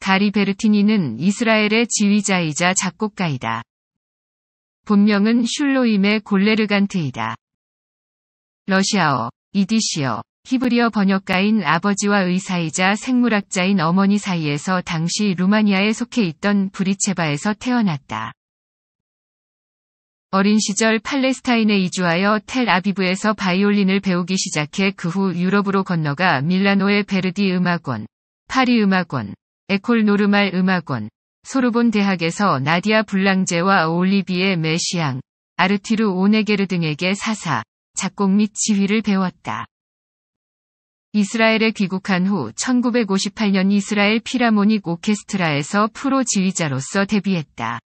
가리 베르티니는 이스라엘의 지휘자이자 작곡가이다. 본명은 슐로임의 골레르간트이다. 러시아어, 이디시어, 히브리어 번역가인 아버지와 의사이자 생물학자인 어머니 사이에서 당시 루마니아에 속해 있던 브리체바에서 태어났다. 어린 시절 팔레스타인에 이주하여 텔 아비브에서 바이올린을 배우기 시작해 그 후 유럽으로 건너가 밀라노의 베르디 음악원, 파리 음악원, 에콜 노르말 음악원, 소르본 대학에서 나디아 불랑제와 올리비에 메시앙, 아르티르 오네게르 등에게 사사, 작곡 및 지휘를 배웠다. 이스라엘에 귀국한 후 1958년 이스라엘 피라모닉 오케스트라에서 프로 지휘자로서 데뷔했다.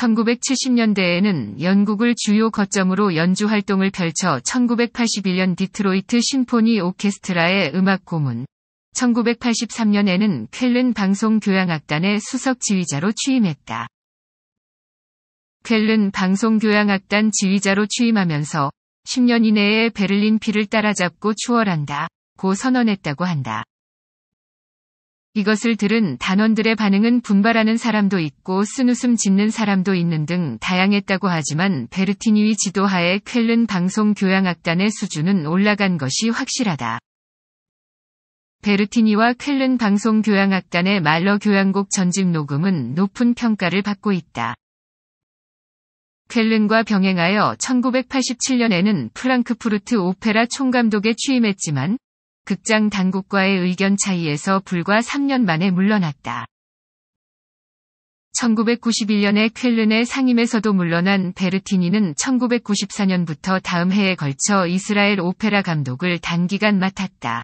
1970년대에는 영국을 주요 거점으로 연주 활동을 펼쳐 1981년 디트로이트 심포니 오케스트라의 음악 고문, 1983년에는 쾰른 방송교향악단의 수석 지휘자로 취임했다. 쾰른 방송교향악단 지휘자로 취임하면서 10년 이내에 베를린 피를 따라잡고 추월한다. 고 선언했다고 한다. 이것을 들은 단원들의 반응은 분발하는 사람도 있고 쓴웃음 짓는 사람도 있는 등 다양했다고 하지만 베르티니의 지도하에 쾰른 방송 교향악단의 수준은 올라간 것이 확실하다. 베르티니와 쾰른 방송 교향악단의 말러 교향곡 전집 녹음은 높은 평가를 받고 있다. 쾰른과 병행하여 1987년에는 프랑크푸르트 오페라 총감독에 취임했지만 극장 당국과의 의견 차이에서 불과 3년 만에 물러났다. 1991년에 쾰른의 상임에서도 물러난 베르티니는 1994년부터 다음 해에 걸쳐 이스라엘 오페라 감독을 단기간 맡았다.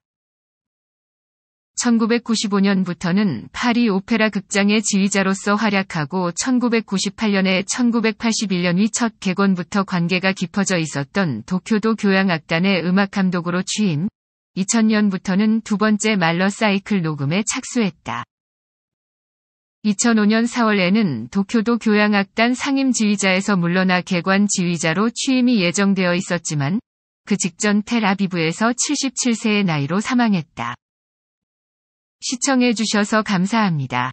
1995년부터는 파리 오페라 극장의 지휘자로서 활약하고 1998년에 1981년 위 첫 개건부터 관계가 깊어져 있었던 도쿄도 교향악단의 음악 감독으로 취임, 2000년부터는 두 번째 말러 사이클 녹음에 착수했다. 2005년 4월에는 도쿄도 교향악단 상임 지휘자에서 물러나 개관 지휘자로 취임이 예정되어 있었지만 그 직전 테라비브에서 77세의 나이로 사망했다. 시청해주셔서 감사합니다.